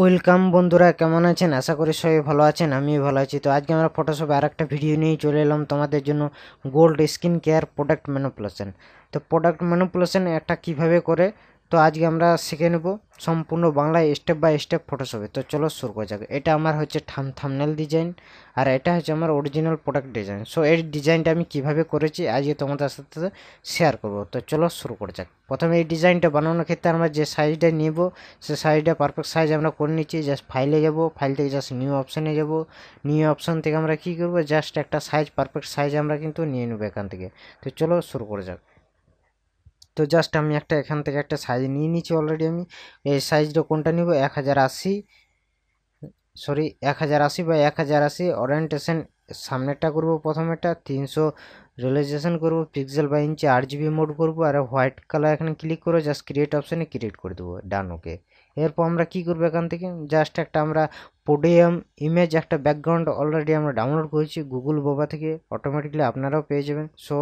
welcome বন্ধুরা কেমন আছেন আশা করি সবাই ভালো আছেন আমিও ভালো আছি তো আজকে আমরা ফটোশপে আর একটা ভিডিও নিয়ে চলে এলাম তোমাদের জন্য gold skin care product manipulation তো প্রোডাক্ট ম্যানুপুলেশন একটা কিভাবে করে তো আজকে আমরা শিখে নেব সম্পূর্ণ বাংলায় স্টেপ বাই স্টেপ ফটোশপে তো চলো শুরু করা যাক এটা আমার হচ্ছে থাম থামনেল ডিজাইন আর এটা হচ্ছে আমার অরিজিনাল প্রোডাক্ট ডিজাইন সো এই ডিজাইনটা আমি কিভাবে করেছি আজকে তোমাদের সাথে শেয়ার করব তো চলো শুরু করা যাক প্রথমে এই ডিজাইনটা বানানোর ক্ষেত্রে আমরা যে সাইজটা নেব সে সাইজটা পারফেক্ট সাইজ আমরা করে নিচ্ছি জাস্ট ফাইলে যাব ফাইল থেকে জাস্ট নিউ অপশানে যাব নিউ অপশান থেকে আমরা কী করবো জাস্ট একটা সাইজ পারফেক্ট সাইজ আমরা কিন্তু নিয়ে নেবো এখান থেকে তো চলো শুরু করে যাক তো জাস্ট আমি একটা এখান থেকে একটা সাইজ নিয়ে নিচ্ছি অলরেডি আমি এই সাইজটা কোনটা নিব এক হাজার আশি সরি এক হাজার আশি বা এক হাজার আশি ওরিয়েন্টেশন সামনেরটা করব প্রথমেটা তিনশো রিলাইজেশন করবো পিক্সেল বা ইঞ্চি আর জিবি মোড করবো আর হোয়াইট কালার এখানে ক্লিক করে জাস্ট ক্রিয়েট অপশানে ক্রিয়েট করে দেবো ডান ওকে এরপর আমরা কি করবো এখান থেকে জাস্ট একটা আমরা পোডিয়াম ইমেজ একটা ব্যাকগ্রাউন্ড অলরেডি আমরা ডাউনলোড করেছি গুগল বোবা থেকে অটোমেটিকলি আপনারাও পেয়ে যাবেন সো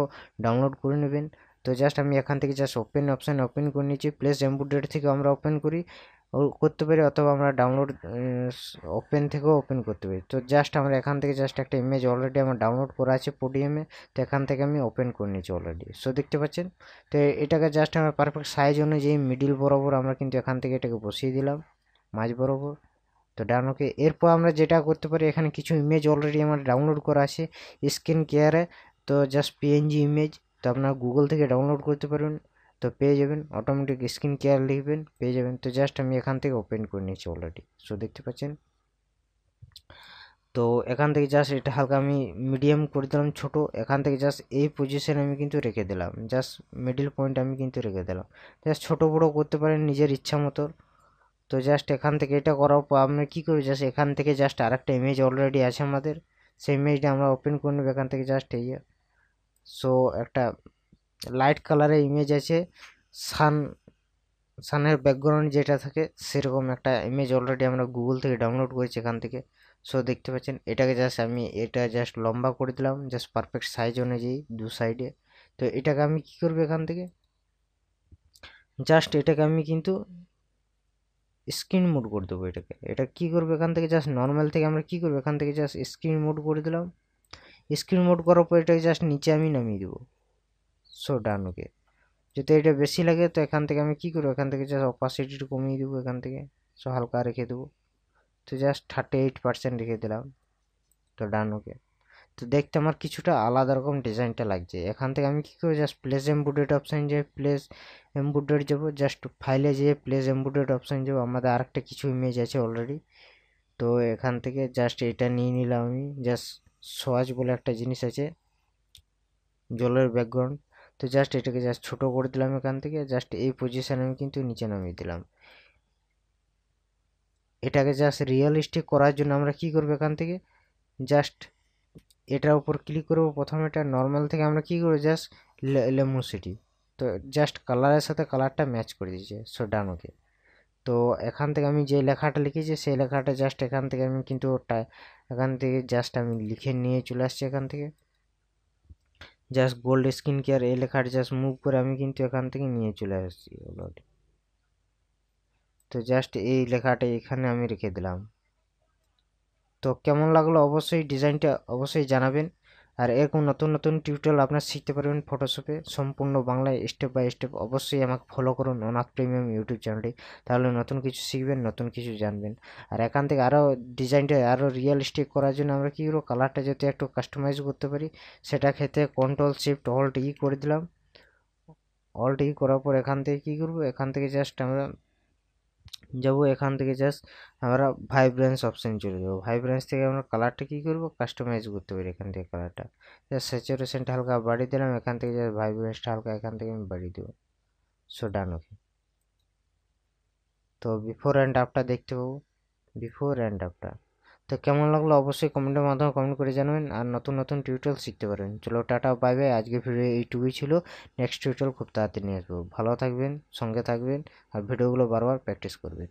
ডাউনলোড করে নেবেন তো জাস্ট আমি এখান থেকে জাস্ট ওপেন অপশান ওপেন করে নিচ্ছি প্লেস এম্বুডেড থেকে আমরা ওপেন করি করতে পারি অথবা আমরা ডাউনলোড ওপেন থেকেও ওপেন করতে পারি তো জাস্ট আমরা এখান থেকে জাস্ট একটা ইমেজ অলরেডি আমার ডাউনলোড করা আছে পোডিএমে তো এখান থেকে আমি ওপেন করে নিয়েছি অলরেডি সো দেখতে পাচ্ছেন তো এটাকে জাস্ট আমরা পারফেক্ট সাইজ অনুযায়ী মিডিল বরাবর আমরা কিন্তু এখান থেকে এটাকে বসিয়ে দিলাম মাঝ বরাবর তো ডাউনলোকে এরপর আমরা যেটা করতে পারি এখানে কিছু ইমেজ অলরেডি আমার ডাউনলোড করা আছে স্ক্রিন কেয়ারে তো জাস্ট পিএনজি ইমেজ তো আপনারা গুগল থেকে ডাউনলোড করতে পারবেন তো পেয়ে যাবেন অটোমেটিক স্ক্রিন কেয়ার লিখবেন পেয়ে যাবেন তো জাস্ট আমি এখান থেকে ওপেন করে নিয়েছি অলরেডি সো দেখতে পাচ্ছেন তো এখান থেকে জাস্ট এটা হালকা আমি মিডিয়াম করে দিলাম ছোটো এখান থেকে জাস্ট এই পজিশানে আমি কিন্তু রেখে দিলাম জাস্ট মিডিল পয়েন্ট আমি কিন্তু রেখে দিলাম জাস্ট ছোটো বড়ো করতে পারেন নিজের ইচ্ছা মতো তো জাস্ট এখান থেকে এটা করার পর আমরা কী করি জাস্ট এখান থেকে জাস্ট আরেকটা ইমেজ অলরেডি আছে আমাদের সেই ইমেজটা আমরা ওপেন করে নেব এখান থেকে জাস্ট এই সো একটা লাইট কালারের ইমেজ আছে সান সানের ব্যাকগ্রাউন্ড যেটা থাকে সেরকম একটা ইমেজ অলরেডি আমরা গুগল থেকে ডাউনলোড করেছি এখান থেকে সো দেখতে পাচ্ছেন এটাকে জাস্ট আমি এটা জাস্ট লম্বা করে দিলাম জাস্ট পারফেক্ট সাইজ অনুযায়ী দু সাইডে তো এটাকে আমি কি করবো এখান থেকে জাস্ট এটাকে আমি কিন্তু স্ক্রিন মোড করে দেবো এটাকে এটা কি করবে এখান থেকে জাস্ট নর্মাল থেকে আমরা কি করবো এখান থেকে জাস্ট স্ক্রিন মোড করে দিলাম স্ক্রিন মোড করার পর এটাকে জাস্ট নিচে আমি নামিয়ে দেবো সো ডান ওকে যদি এটা বেশি লাগে তো এখান থেকে আমি কি করবো এখান থেকে জাস্ট অপাসিটিটা কমিয়ে দেবো এখান থেকে সো হালকা রেখে দেবো তো জাস্ট থার্টি এইট পার্সেন্ট রেখে দিলাম তো ডান ওকে তো দেখতে আমার কিছুটা আলাদা রকম ডিজাইনটা লাগছে এখান থেকে আমি কী করবো জাস্ট প্লেস এম্বুডেড অপশান যে প্লেস এম্বুডেড যাবো জাস্ট ফাইলে যেয়ে প্লেস এমবুডেড অপশান যাবো আমাদের আরেকটা কিছু ইমেজ আছে অলরেডি তো এখান থেকে জাস্ট এটা নিয়ে নিলাম আমি জাস্ট সোয়াজ বলে একটা জিনিস আছে জলের ব্যাকগ্রাউন্ড তো জাস্ট এটাকে জাস্ট ছোটো করে দিলাম এখান থেকে জাস্ট এই পজিশানে আমি কিন্তু নিচে নামিয়ে দিলাম এটাকে জাস্ট রিয়েলিস্টিক করার জন্য আমরা কি করবো এখান থেকে জাস্ট এটার উপর ক্লিক করবো প্রথমে এটা নর্মাল থেকে আমরা কী করবো জাস্ট লেমোসিটি তো জাস্ট কালারের সাথে কালারটা ম্যাচ করে দিয়েছে সো ডান ওকে তো এখান থেকে আমি যে লেখাটা লিখেছি সেই লেখাটা জাস্ট এখান থেকে আমি কিন্তু ওটা এখান থেকে জাস্ট আমি লিখে নিয়ে চলে আসছি এখান থেকে জাস্ট গোল্ড স্কিন কেয়ার এই লেখাটা জাস্ট মুভ করে আমি কিন্তু এখান থেকে নিয়ে চলে আসছি অলরেডি তো জাস্ট এই লেখাটা এখানে আমি রেখে দিলাম তো কেমন লাগলো অবশ্যই ডিজাইনটা অবশ্যই জানাবেন আর এরকম নতুন নতুন টিউটোরিয়াল আপনার শিখতে পারবেন ফটোশপে সম্পূর্ণ বাংলায় স্টেপ বাই স্টেপ অবশ্যই আমাকে ফলো করুন অনাথ প্রিমিয়াম ইউটিউব চ্যানেলটি তাহলে নতুন কিছু শিখবেন নতুন কিছু জানবেন আর এখান থেকে আরও ডিজাইনটা আরও রিয়েলিস্টিক করার জন্য আমরা কী করবো কালারটা যাতে একটু কাস্টমাইজ করতে পারি সেটা ক্ষেত্রে কন্ট্রোল শিফট অল্ট ই করে দিলাম অল্ট ই e করার পর এখান থেকে কী করবো এখান থেকে জাস্ট আমরা যাবো এখান থেকে জাস্ট আমরা ভাইব্রেন্স অপশন চলে যাবো ভাইব্রেন্স থেকে আমরা কালারটা কী করবো কাস্টমাইজ করতে পারি এখান থেকে কালারটা জাস্ট স্যাচুরেশনটা হালকা বাড়িয়ে দিলাম এখান থেকে জাস্ট ভাইব্রেন্সটা হালকা এখান থেকে আমি বাড়িয়ে দেবো সো ডান ওকে তো বিফোর অ্যান্ড আপটা দেখতে পাবো বিফোর অ্যান্ড আপটা তো কেমন লাগলো অবশ্যই কমেন্টের মাধ্যমে কমেন্ট করে জানাবেন আর নতুন নতুন টিউটোরিয়াল শিখতে পারবেন চলো টাটা বাই বাই আজকে ভিডিও এইটুকুই ছিল নেক্সট টিউটোরিয়াল খুব তাড়াতাড়ি নিয়ে আসবো ভালো থাকবেন সঙ্গে থাকবেন আর ভিডিওগুলো বারবার প্র্যাকটিস করবেন